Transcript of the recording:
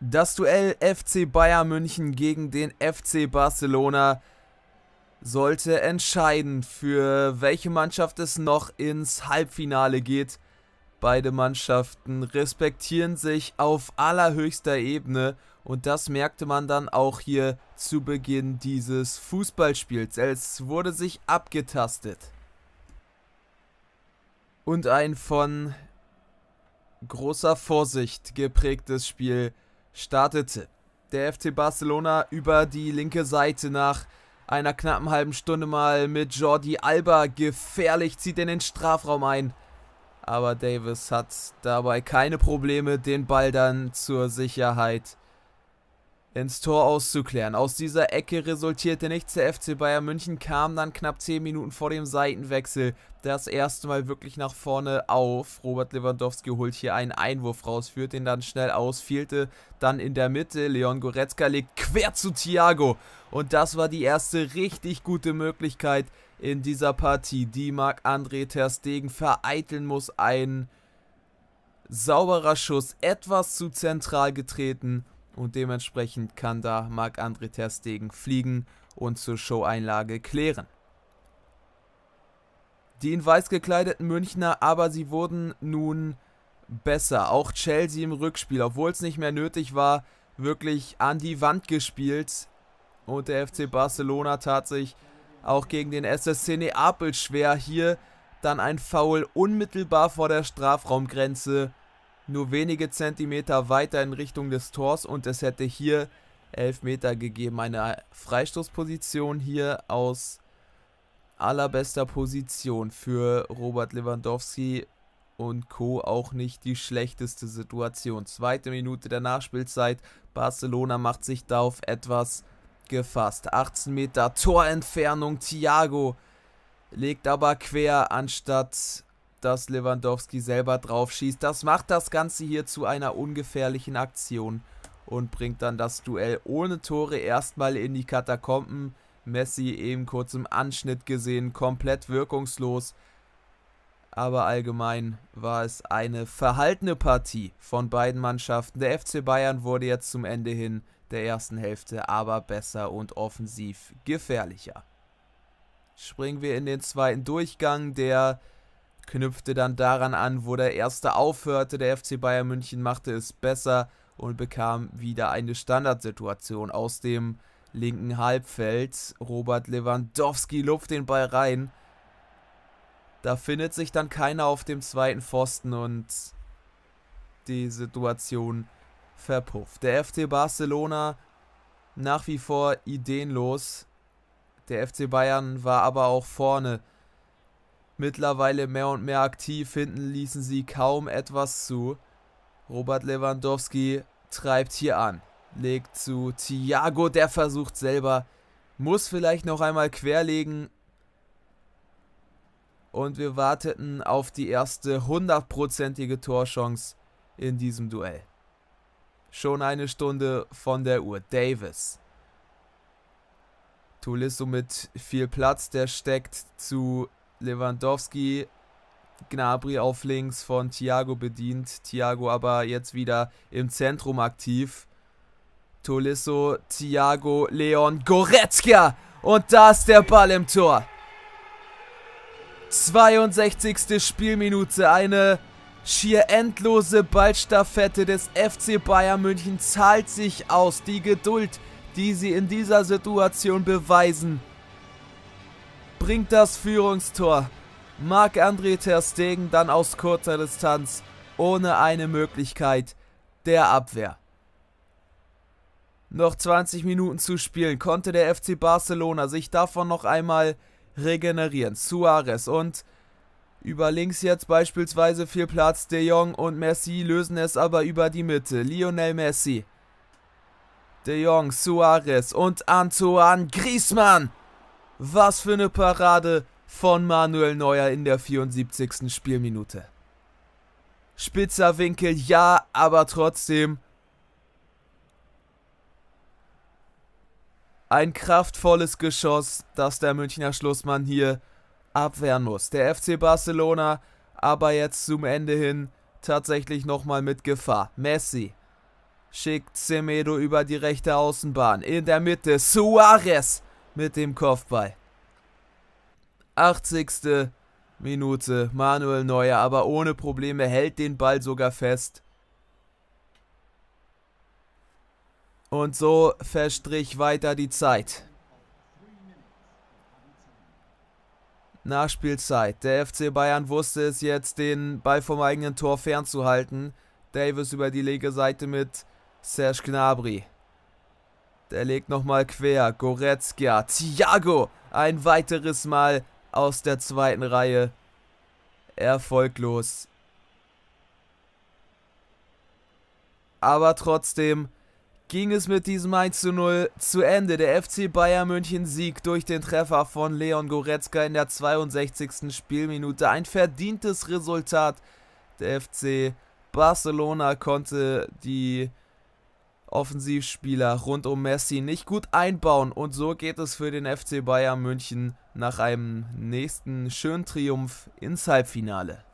Das Duell FC Bayern München gegen den FC Barcelona sollte entscheiden, für welche Mannschaft es noch ins Halbfinale geht. Beide Mannschaften respektieren sich auf allerhöchster Ebene und das merkte man dann auch hier zu Beginn dieses Fußballspiels. Es wurde sich abgetastet. Und ein von großer Vorsicht geprägtes Spiel startete der FC Barcelona über die linke Seite nach einer knappen halben Stunde mal mit Jordi Alba gefährlich, zieht in den Strafraum ein. Aber Davis hat dabei keine Probleme, den Ball dann zur Sicherheit zu ins Tor auszuklären. Aus dieser Ecke resultierte nichts. Der FC Bayern München kam dann knapp 10 Minuten vor dem Seitenwechsel das erste Mal wirklich nach vorne auf. Robert Lewandowski holt hier einen Einwurf raus, führt ihn dann schnell aus, fehlte dann in der Mitte. Leon Goretzka legt quer zu Thiago und das war die erste richtig gute Möglichkeit in dieser Partie, die Marc-André Ter Stegen vereiteln muss. Ein sauberer Schuss, etwas zu zentral getreten und dementsprechend kann da Marc-André Ter Stegen fliegen und zur Show-Einlage klären. Die in weiß gekleideten Münchner, aber sie wurden nun besser. Auch Chelsea im Rückspiel, obwohl es nicht mehr nötig war, wirklich an die Wand gespielt. Und der FC Barcelona tat sich auch gegen den SSC Neapel schwer. Hier dann ein Foul unmittelbar vor der Strafraumgrenze nur wenige Zentimeter weiter in Richtung des Tors und es hätte hier Meter gegeben. Eine Freistoßposition hier aus allerbester Position für Robert Lewandowski und Co. auch nicht die schlechteste Situation. Zweite Minute der Nachspielzeit. Barcelona macht sich da auf etwas gefasst. 18 Meter Torentfernung. Thiago legt aber quer anstatt dass Lewandowski selber drauf schießt. Das macht das Ganze hier zu einer ungefährlichen Aktion und bringt dann das Duell ohne Tore erstmal in die Katakomben. Messi eben kurz im Anschnitt gesehen, komplett wirkungslos. Aber allgemein war es eine verhaltene Partie von beiden Mannschaften. Der FC Bayern wurde jetzt zum Ende hin der ersten Hälfte aber besser und offensiv gefährlicher. Springen wir in den zweiten Durchgang, der knüpfte dann daran an, wo der erste aufhörte. Der FC Bayern München machte es besser und bekam wieder eine Standardsituation aus dem linken Halbfeld. Robert Lewandowski luft den Ball rein. Da findet sich dann keiner auf dem zweiten Pfosten und die Situation verpufft. Der FC Barcelona nach wie vor ideenlos. Der FC Bayern war aber auch vorne mittlerweile mehr und mehr aktiv. Hinten ließen sie kaum etwas zu. Robert Lewandowski treibt hier an, legt zu Thiago, der versucht selber, muss vielleicht noch einmal querlegen. Und wir warteten auf die erste hundertprozentige Torschance in diesem Duell. Schon eine Stunde von der Uhr. Davis. Tulisso mit viel Platz, der steckt zu Lewandowski, Gnabry auf links von Thiago bedient. Thiago aber jetzt wieder im Zentrum aktiv. Tolisso, Thiago, Leon, Goretzka. Und da ist der Ball im Tor. 62. Spielminute. Eine schier endlose Ballstaffette des FC Bayern München zahlt sich aus. Die Geduld, die sie in dieser Situation beweisen bringt das Führungstor. Marc-André Ter Stegen dann aus kurzer Distanz ohne eine Möglichkeit der Abwehr. Noch 20 Minuten zu spielen, konnte der FC Barcelona sich davon noch einmal regenerieren. Suarez und über links jetzt beispielsweise viel Platz. De Jong und Messi lösen es aber über die Mitte. Lionel Messi. De Jong, Suarez und Antoine Griezmann. Was für eine Parade von Manuel Neuer in der 74. Spielminute. Spitzer Winkel, ja, aber trotzdem ein kraftvolles Geschoss, das der Münchner Schlussmann hier abwehren muss. Der FC Barcelona aber jetzt zum Ende hin tatsächlich nochmal mit Gefahr. Messi schickt Semedo über die rechte Außenbahn. In der Mitte Suarez mit dem Kopfball. 80. Minute. Manuel Neuer aber ohne Probleme hält den Ball sogar fest. Und so verstrich weiter die Zeit. Nachspielzeit. Der FC Bayern wusste es jetzt, den Ball vom eigenen Tor fernzuhalten. Davis über die linke Seite mit Serge Gnabry. Der legt nochmal quer. Goretzka. Thiago. Ein weiteres Mal aus der zweiten Reihe. Erfolglos. Aber trotzdem ging es mit diesem 1 zu 0 zu Ende. Der FC Bayern München Sieg durch den Treffer von Leon Goretzka in der 62. Spielminute. Ein verdientes Resultat. Der FC Barcelona konnte die Offensivspieler rund um Messi nicht gut einbauen. Und so geht es für den FC Bayern München nach einem nächsten schönen Triumph ins Halbfinale.